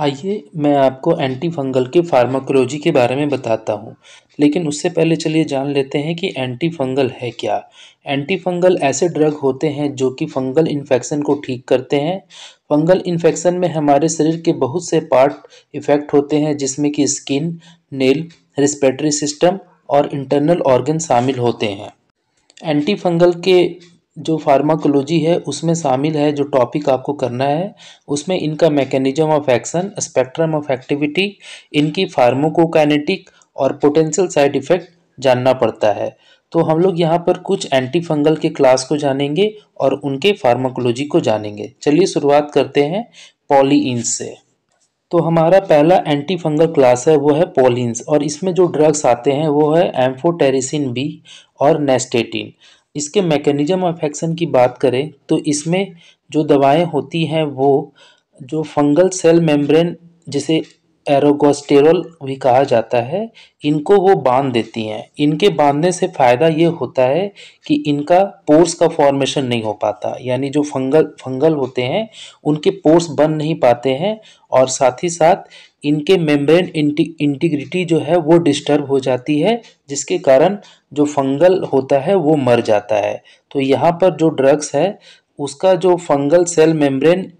आइए मैं आपको एंटी फंगल के फार्माकोलॉजी के बारे में बताता हूँ लेकिन उससे पहले चलिए जान लेते हैं कि एंटी फंगल है क्या एंटी फंगल ऐसे ड्रग होते हैं जो कि फंगल इन्फेक्शन को ठीक करते हैं फंगल इन्फेक्शन में हमारे शरीर के बहुत से पार्ट इफेक्ट होते हैं जिसमें कि स्किन नेल रिस्पेटरी सिस्टम और इंटरनल ऑर्गन शामिल होते हैं एंटी फंगल के जो फार्माकोलॉजी है उसमें शामिल है जो टॉपिक आपको करना है उसमें इनका mechanism of action spectrum of activity इनकी फार्माकोकाइनेटिक और पोटेंशियल साइड इफेक्ट जानना पड़ता है तो हम लोग यहाँ पर कुछ एंटीफंगल के क्लास को जानेंगे और उनके फार्माकोलॉजी को जानेंगे चलिए शुरुआत करते हैं पॉलीइंस से तो हमारा पहला एंटीफंगल क्लास है वो है पोलिन्स और इसमें जो ड्रग्स आते हैं वो है एम्फोटेरिसिन बी और नेस्टेटिन इसके मैकेनिज्म ऑफ एक्शन की बात करें तो इसमें जो दवाएं होती हैं वो जो फंगल सेल मेम्ब्रेन जिसे एरोगोस्टेरोल भी कहा जाता है इनको वो बांध देती हैं इनके बांधने से फ़ायदा ये होता है कि इनका पोर्स का फॉर्मेशन नहीं हो पाता यानी जो फंगल फंगल होते हैं उनके पोर्स बन नहीं पाते हैं और साथ ही साथ इनके मेम्ब्रेन इंटीग्रिटी जो है वो डिस्टर्ब हो जाती है जिसके कारण जो फंगल होता है वो मर जाता है तो यहाँ पर जो ड्रग्स है उसका जो फंगल सेल मेम्ब्रेन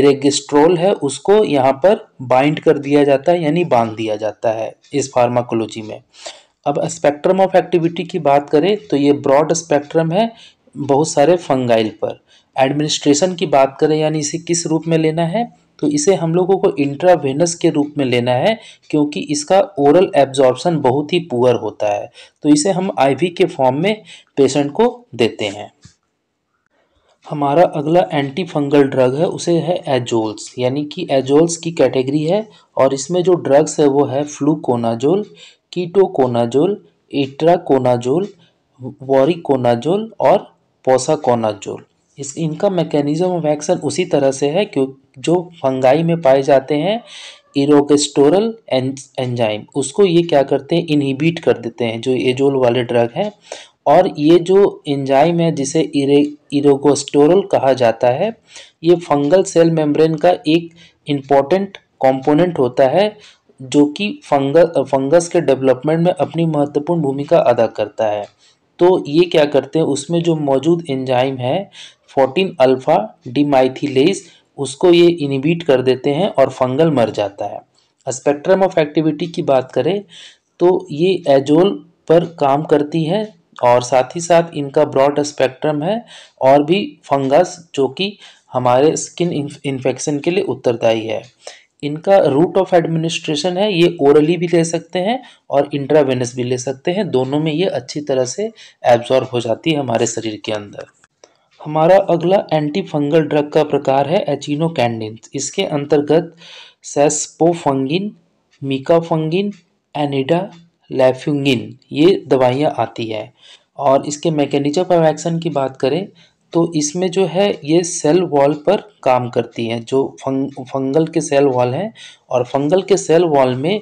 इरेगिस्ट्रोल है उसको यहाँ पर बाइंड कर दिया जाता है यानी बांध दिया जाता है इस फार्माकोलॉजी में अब स्पेक्ट्रम ऑफ एक्टिविटी की बात करें तो ये ब्रॉड स्पेक्ट्रम है बहुत सारे फंगाइल पर एडमिनिस्ट्रेशन की बात करें यानी इसे किस रूप में लेना है तो इसे हम लोगों को इंट्रावेनस के रूप में लेना है क्योंकि इसका ओरल एब्जॉर्बसन बहुत ही पुअर होता है तो इसे हम आईवी के फॉर्म में पेशेंट को देते हैं हमारा अगला एंटी फंगल ड्रग है उसे है एजोल्स यानी कि एजोल्स की कैटेगरी है और इसमें जो ड्रग्स है वो है फ्लूकोनाजोल कीटोकोनाजोल एट्राकोनाजोल वॉरिकोनाजोल और पोसाकोनाजोल इस इनका मैकेनिज्म ऑफ एक्शन उसी तरह से है क्यों जो फंगाई में पाए जाते हैं इरोगेस्टोरल एंजाइम उसको ये क्या करते हैं इनहिबिट कर देते हैं जो एजोल वाले ड्रग हैं और ये जो एंजाइम है जिसे इरोगोस्टोरल कहा जाता है ये फंगल सेल मेम्ब्रेन का एक इम्पॉर्टेंट कंपोनेंट होता है जो कि फंगल फंगस के डेवलपमेंट में अपनी महत्वपूर्ण भूमिका अदा करता है तो ये क्या करते हैं उसमें जो मौजूद एंजाइम है फोर्टीन अल्फ़ा डीमाइथिलेज उसको ये इनिबिट कर देते हैं और फंगल मर जाता है स्पेक्ट्रम ऑफ एक्टिविटी की बात करें तो ये एजोल पर काम करती है और साथ ही साथ इनका ब्रॉड स्पेक्ट्रम है और भी फंगस जो कि हमारे स्किन इन्फेक्शन के लिए उत्तरदायी है इनका रूट ऑफ एडमिनिस्ट्रेशन है ये ओरली भी ले सकते हैं और इंट्रावेनस भी ले सकते हैं दोनों में ये अच्छी तरह से एब्जॉर्ब हो जाती है हमारे शरीर के अंदर हमारा अगला एंटी फंगल ड्रग का प्रकार है एचिनो कैंडिन इसके अंतर्गत सेस्पोफंगिन मीकाफंगिन एनिडा लैफ्यूगिन ये दवाइयाँ आती है और इसके मैकेनिज्म ऑफ एक्शन की बात करें तो इसमें जो है ये सेल वॉल पर काम करती हैं जो फंग फंगल के सेल वॉल हैं और फंगल के सेल वॉल में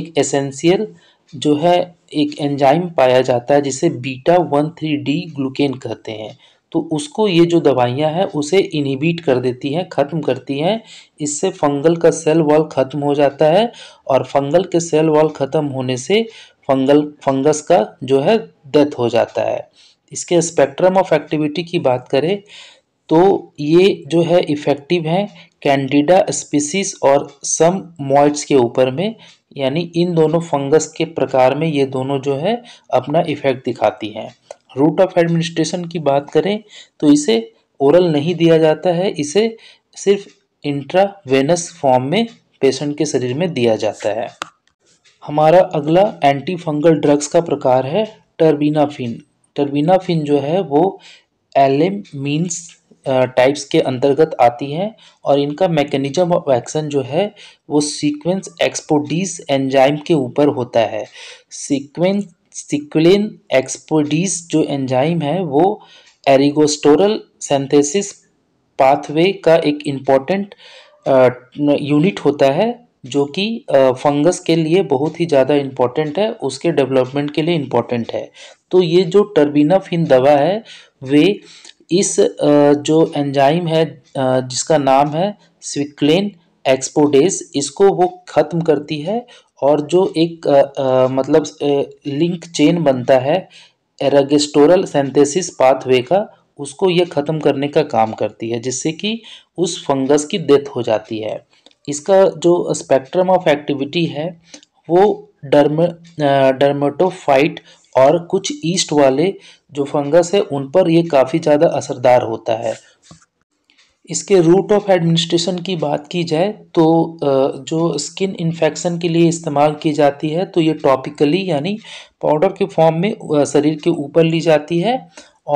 एक एसेंशियल जो है एक एंजाइम पाया जाता है जिसे beta one three D glucan कहते हैं तो उसको ये जो दवाइयाँ हैं उसे इनहिबिट कर देती हैं ख़त्म करती हैं इससे फंगल का सेल वॉल ख़त्म हो जाता है और फंगल के सेल वॉल ख़त्म होने से फंगल फंगस का जो है डेथ हो जाता है इसके स्पेक्ट्रम ऑफ एक्टिविटी की बात करें तो ये जो है इफ़ेक्टिव हैं कैंडिडा स्पीसीज और सम मॉइट्स के ऊपर में यानी इन दोनों फंगस के प्रकार में ये दोनों जो है अपना इफ़ेक्ट दिखाती हैं रूट ऑफ एडमिनिस्ट्रेशन की बात करें तो इसे ओरल नहीं दिया जाता है इसे सिर्फ इंट्रावेनस फॉर्म में पेशेंट के शरीर में दिया जाता है हमारा अगला एंटी फंगल ड्रग्स का प्रकार है टर्बिनाफिन टर्बिनाफिन जो है वो एलिम मीन्स टाइप्स के अंतर्गत आती हैं और इनका मैकेनिज्म ऑफ एक्शन जो है वो सीक्वेंस एक्सपोडीज एंजाइम के ऊपर होता है सीक्वेंस सिक्वलिन एक्सपोडीज जो एंजाइम है वो एरिगोस्टोरल सेंथेसिस पाथवे का एक इम्पॉर्टेंट यूनिट होता है जो कि फंगस के लिए बहुत ही ज़्यादा इम्पॉर्टेंट है उसके डेवलपमेंट के लिए इम्पॉर्टेंट है तो ये जो टर्बिनाफिन दवा है वे इस जो एंजाइम है जिसका नाम है स्विक्लेन एक्सपोडेस इसको वो ख़त्म करती है और जो एक मतलब लिंक चेन बनता है एरागेस्टोरल सेंथेसिस पाथवे का उसको ये ख़त्म करने का काम करती है जिससे कि उस फंगस की डेथ हो जाती है इसका जो स्पेक्ट्रम ऑफ एक्टिविटी है वो डर्म डर्मेटोफाइट और कुछ ईस्ट वाले जो फंगस है उन पर ये काफ़ी ज़्यादा असरदार होता है इसके रूट ऑफ एडमिनिस्ट्रेशन की बात की जाए तो जो स्किन इन्फेक्शन के लिए इस्तेमाल की जाती है तो ये टॉपिकली यानी पाउडर के फॉर्म में शरीर के ऊपर ली जाती है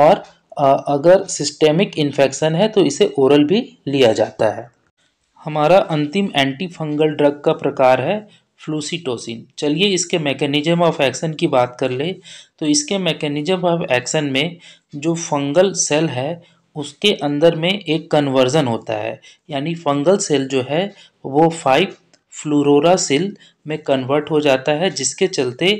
और अगर सिस्टेमिक इन्फेक्शन है तो इसे ओरल भी लिया जाता है हमारा अंतिम एंटी फंगल ड्रग का प्रकार है फ्लूसीटोसिन चलिए इसके मैकेनिज्म ऑफ एक्शन की बात कर ले तो इसके मैकेनिज्म ऑफ एक्शन में जो फंगल सेल है उसके अंदर में एक कन्वर्जन होता है यानी फंगल सेल जो है वो फाइव फ्लोरोरा सेल में कन्वर्ट हो जाता है जिसके चलते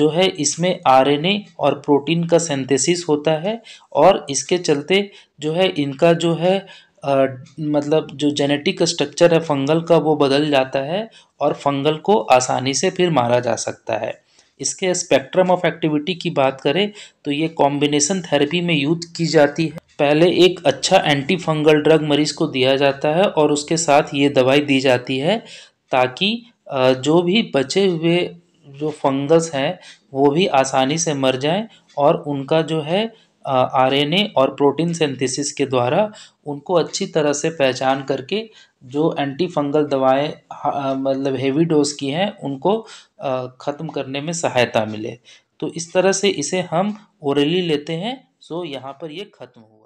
जो है इसमें आरएनए और प्रोटीन का सिंथेसिस होता है और इसके चलते जो है इनका जो है मतलब जो जेनेटिक स्ट्रक्चर है फंगल का वो बदल जाता है और फंगल को आसानी से फिर मारा जा सकता है इसके स्पेक्ट्रम ऑफ एक्टिविटी की बात करें तो ये कॉम्बिनेसन थेरेपी में यूज की जाती है पहले एक अच्छा एंटी फंगल ड्रग मरीज को दिया जाता है और उसके साथ ये दवाई दी जाती है ताकि जो भी बचे हुए जो फंगस हैं वो भी आसानी से मर जाएं और उनका जो है आरएनए और प्रोटीन सिंथेसिस के द्वारा उनको अच्छी तरह से पहचान करके जो एंटी फंगल दवाएँ मतलब हेवी डोज की हैं उनको ख़त्म करने में सहायता मिले तो इस तरह से इसे हम ओरली लेते हैं सो यहाँ पर ये ख़त्म हो